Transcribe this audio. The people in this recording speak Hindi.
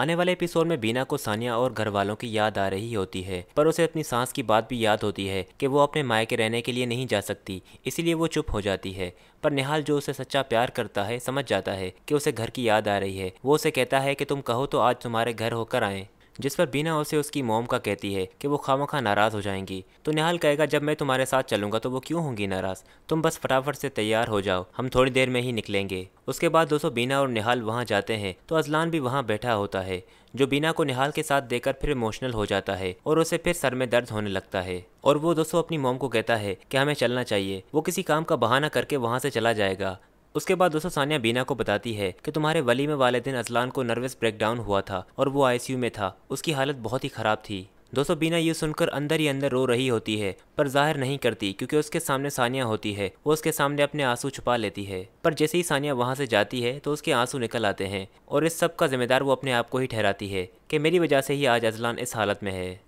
आने वाले एपिसोड में बीना को सानिया और घर वालों की याद आ रही होती है पर उसे अपनी सांस की बात भी याद होती है कि वो अपने माए के रहने के लिए नहीं जा सकती इसीलिए वो चुप हो जाती है पर निहाल जो उसे सच्चा प्यार करता है समझ जाता है कि उसे घर की याद आ रही है वो उसे कहता है कि तुम कहो तो आज तुम्हारे घर होकर आए जिस पर बीना उसे उसकी मोम का कहती है कि वो खामखा नाराज़ हो जाएंगी तो निहाल कहेगा जब मैं तुम्हारे साथ चलूंगा तो वो क्यों होंगी नाराज़ तुम बस फटाफट से तैयार हो जाओ हम थोड़ी देर में ही निकलेंगे उसके बाद दोस्तों बीना और निहाल वहाँ जाते हैं तो अजलान भी वहाँ बैठा होता है जो बीना को निहाल के साथ देकर फिर इमोशनल हो जाता है और उसे फिर सर में दर्द होने लगता है और वो दोस्तों अपनी मोम को कहता है कि हमें चलना चाहिए वो किसी काम का बहाना करके वहाँ से चला जाएगा उसके बाद दोस्तों सानिया बीना को बताती है कि तुम्हारे वलीमे वाले दिन अजलान को नर्वस ब्रेकडाउन हुआ था और वो आईसीयू में था उसकी हालत बहुत ही ख़राब थी दोस्तों बीना ये सुनकर अंदर ही अंदर रो रही होती है पर जाहिर नहीं करती क्योंकि उसके सामने सानिया होती है वो उसके सामने अपने आंसू छुपा लेती है पर जैसे ही सानिया वहाँ से जाती है तो उसके आंसू निकल आते हैं और इस सब का जिम्मेदार वो अपने आप को ही ठहराती है कि मेरी वजह से ही आज अजलान इस हालत में है